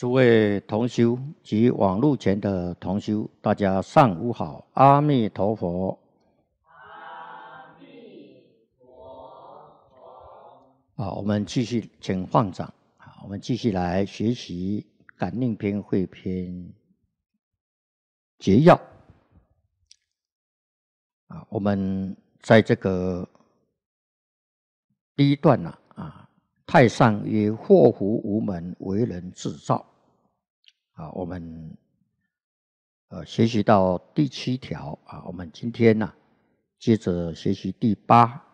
诸位同修及网络前的同修，大家上午好！阿弥陀佛，阿弥陀佛。好，我们继续请放长，啊，我们继续来学习《感应篇汇篇节要。啊，我们在这个第一段呢，啊，太上曰：“祸福无门，为人自造。”啊，我们呃学习到第七条啊，我们今天呢接着学习第八。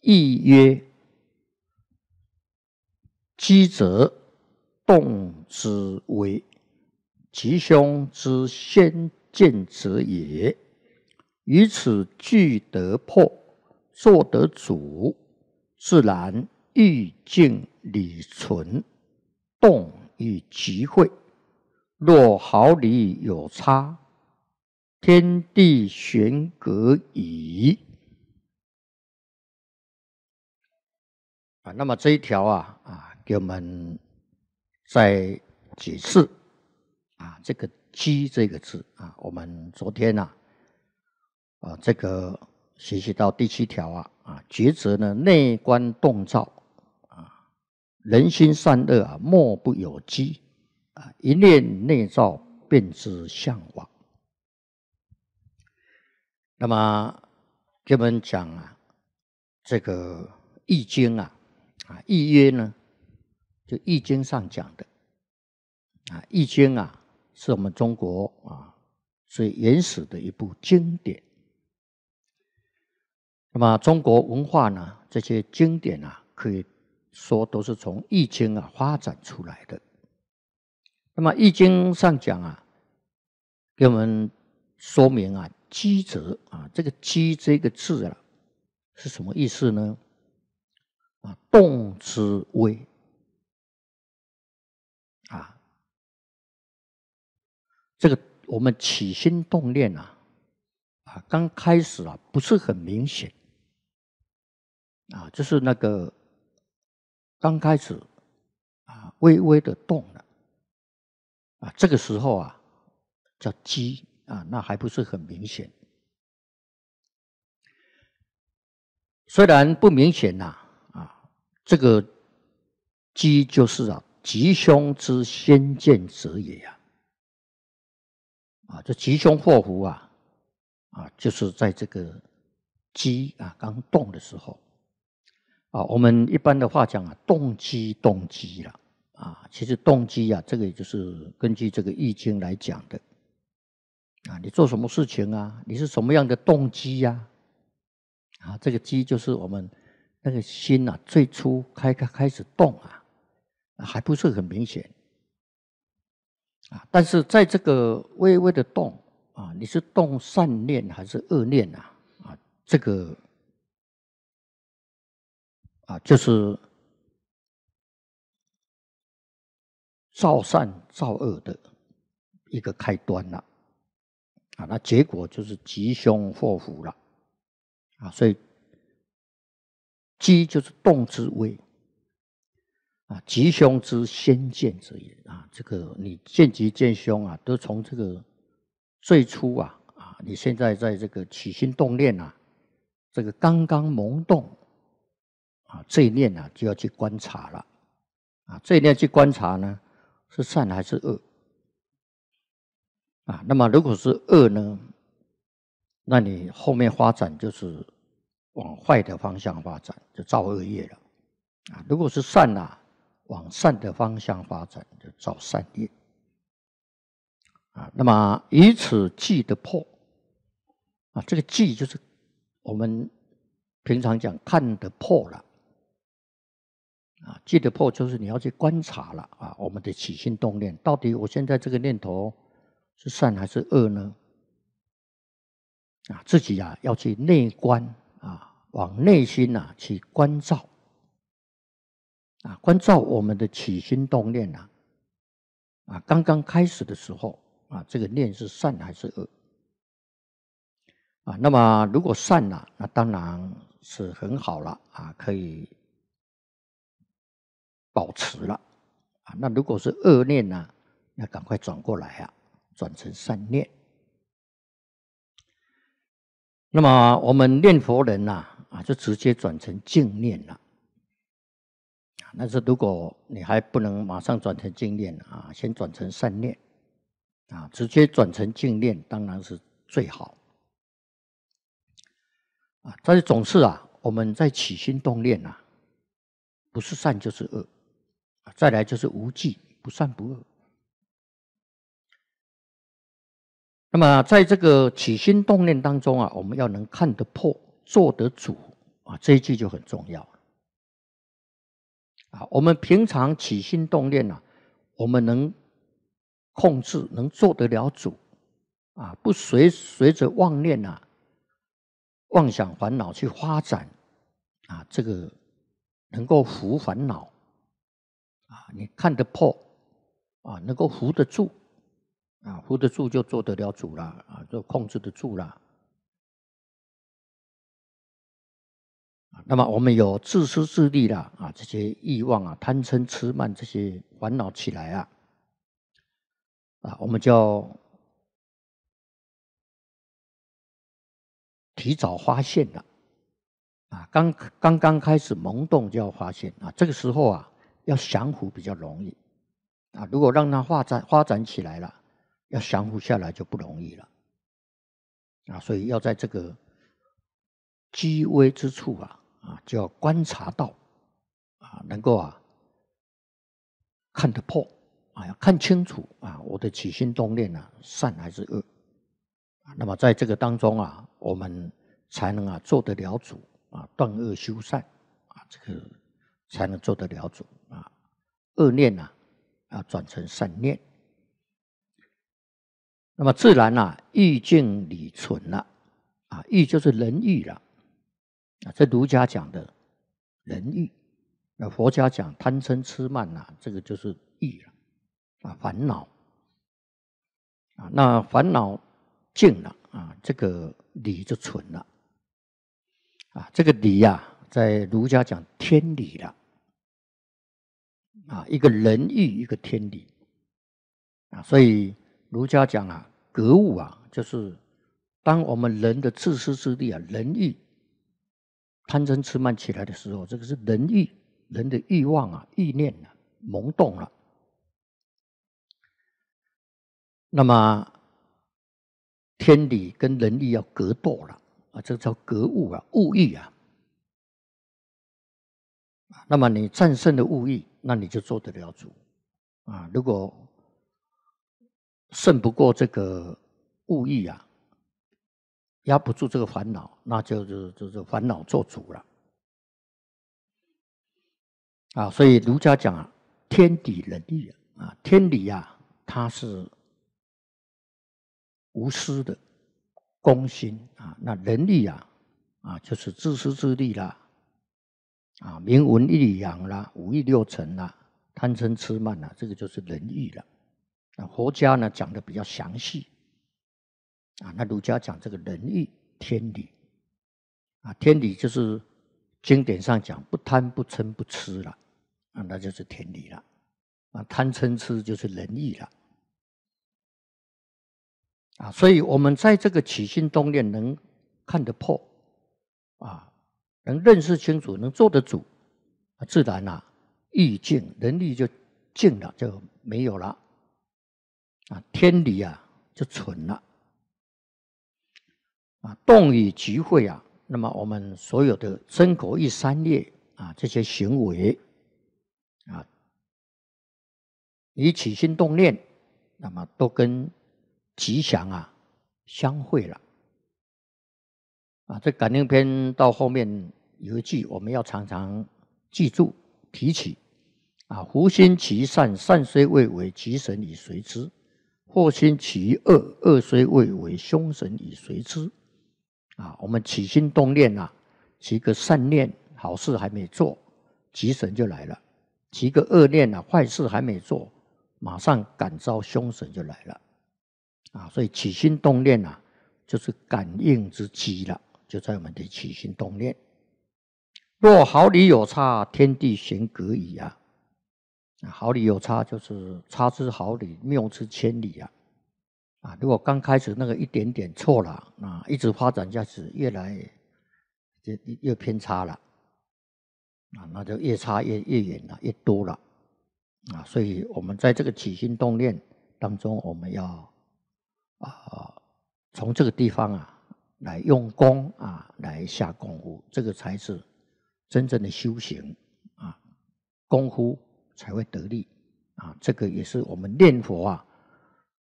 意曰：“积则动之为吉凶之先见者也。于此聚得破，做得主，自然欲静理存，动。”与集会，若毫厘有差，天地玄格矣。啊，那么这一条啊，啊，给我们再几次啊，这个“机”这个字啊，我们昨天呐。啊，这个学习到第七条啊，啊，抉择呢，内观动照。人心善恶啊，莫不有机啊！一念内造，便知向往。那么，给我们讲啊，这个《易经》啊，啊，《易》曰呢，就《易经》上讲的啊，《易经》啊，是我们中国啊最原始的一部经典。那么，中国文化呢，这些经典啊，可以。说都是从《易经》啊发展出来的。那么《易经》上讲啊，给我们说明啊“积”则”啊，这个“积”这个字啊，是什么意思呢？啊，动之微。啊，这个我们起心动念啊，啊，刚开始啊不是很明显，啊，就是那个。刚开始，啊，微微的动了，啊，这个时候啊，叫鸡啊，那还不是很明显。虽然不明显呐，啊，这个鸡就是啊，吉凶之先见者也呀，啊，这吉凶祸福啊，啊，就是在这个鸡啊刚动的时候。啊，我们一般的话讲啊，动机，动机了啊。其实动机啊，这个也就是根据这个易经来讲的啊。你做什么事情啊？你是什么样的动机呀？啊，这个机就是我们那个心呐，最初开开开始动啊，还不是很明显啊。但是在这个微微的动啊，你是动善念还是恶念呐？啊，这个。啊，就是造善造恶的一个开端了，啊，那结果就是吉凶祸福了，啊，所以吉就是动之微，啊，吉凶之先见之也，啊，这个你见吉见凶啊，都从这个最初啊，啊，你现在在这个起心动念呐，这个刚刚萌动。啊，这一念呢就要去观察了，啊，这一念去观察呢是善还是恶，啊，那么如果是恶呢，那你后面发展就是往坏的方向发展，就造恶业了，啊，如果是善呐，往善的方向发展就造善业，啊，那么以此计得破，啊，这个计就是我们平常讲看得破了。啊，记得破就是你要去观察了啊，我们的起心动念到底我现在这个念头是善还是恶呢？啊，自己啊要去内观啊，往内心呐去关照啊，关照我们的起心动念啊，啊，刚刚开始的时候啊，这个念是善还是恶啊？那么如果善了，那当然是很好了啊，可以。保持了啊，那如果是恶念呢，要赶快转过来啊，转成善念。那么我们念佛人呐，啊，就直接转成净念了。啊，但是如果你还不能马上转成净念啊，先转成善念，啊，直接转成净念当然是最好。啊，但是总是啊，我们在起心动念呐，不是善就是恶。再来就是无忌，不善不恶。那么在这个起心动念当中啊，我们要能看得破，做得主啊，这一句就很重要。啊，我们平常起心动念呢，我们能控制，能做得了主啊，不随随着妄念呐、妄想烦恼去发展啊，这个能够服烦恼。你看得破，啊，能够扶得住，啊，扶得住就做得了主了，啊，就控制得住了。那么我们有自私自利的啊，这些欲望啊，贪嗔痴慢这些烦恼起来啊，啊，我们就要提早发现了，啊，刚刚刚开始萌动就要发现，啊，这个时候啊。要降服比较容易啊！如果让它发展发展起来了，要降服下来就不容易了啊！所以要在这个机微之处啊啊，就要观察到啊，能够啊看得破啊，要看清楚啊，我的起心动念呢，善还是恶？那么在这个当中啊，我们才能啊做得了主啊，断恶修善啊，这个才能做得了主。恶念呐，啊，转成善念，那么自然呐，欲尽理存了，啊，欲就是仁欲了，啊，这儒家讲的仁欲，那佛家讲贪嗔痴慢呐，这个就是欲了，啊，烦恼，啊，那烦恼尽了，啊，这个理就存了，啊，这个理呀，在儒家讲天理了。啊，一个人欲一个天理啊，所以儒家讲啊，格物啊，就是当我们人的自私自利啊，人欲贪嗔痴慢起来的时候，这个是人欲，人的欲望啊，欲念啊，萌动了。那么天理跟人欲要格斗了啊，这叫格物啊，物欲啊。那么你战胜了物欲。那你就做得了主啊！如果胜不过这个物欲啊，压不住这个烦恼，那就是就是烦恼做主了啊！所以儒家讲啊，天理人欲啊，天理呀，它是无私的公心啊，那人力啊，啊，就是自私自利啦。啊，明文一理养啦，五欲六尘啦，贪嗔痴慢啦，这个就是人欲了。那佛家呢讲的比较详细，啊，那儒家讲这个仁义天理，啊，天理就是经典上讲不贪不嗔不痴了，啊，那就是天理了。啊，贪嗔痴就是仁义了。啊，所以我们在这个起心动念能看得破，啊。能认识清楚，能做得主，啊，自然啊，意境能力就静了，就没有了，啊，天理啊，就存了，啊，动与集会啊，那么我们所有的真口、一三裂啊，这些行为，啊，你起心动念，那么都跟吉祥啊相会了。啊，这感应篇到后面有一句，我们要常常记住、提起。啊，福心起善，善虽未为，吉神已随之；祸心起恶，恶虽未为，凶神已随之。啊，我们起心动念呐，起个善念，好事还没做，吉神就来了；起个恶念啊，坏事还没做，马上感召凶神就来了。啊，所以起心动念呐，就是感应之机了。就在我们的起心动念，若毫厘有差，天地悬隔矣啊！毫厘有差就是差之毫厘，谬之千里啊！啊，如果刚开始那个一点点错了，啊，一直发展下去，越来越偏差了，啊，那就越差越越远了，越多了，啊，所以我们在这个起心动念当中，我们要啊，从这个地方啊。来用功啊，来下功夫，这个才是真正的修行啊，功夫才会得力啊。这个也是我们念佛啊，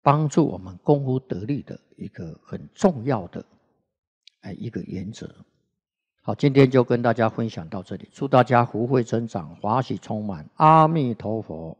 帮助我们功夫得力的一个很重要的哎一个原则。好，今天就跟大家分享到这里，祝大家福慧增长，华喜充满，阿弥陀佛。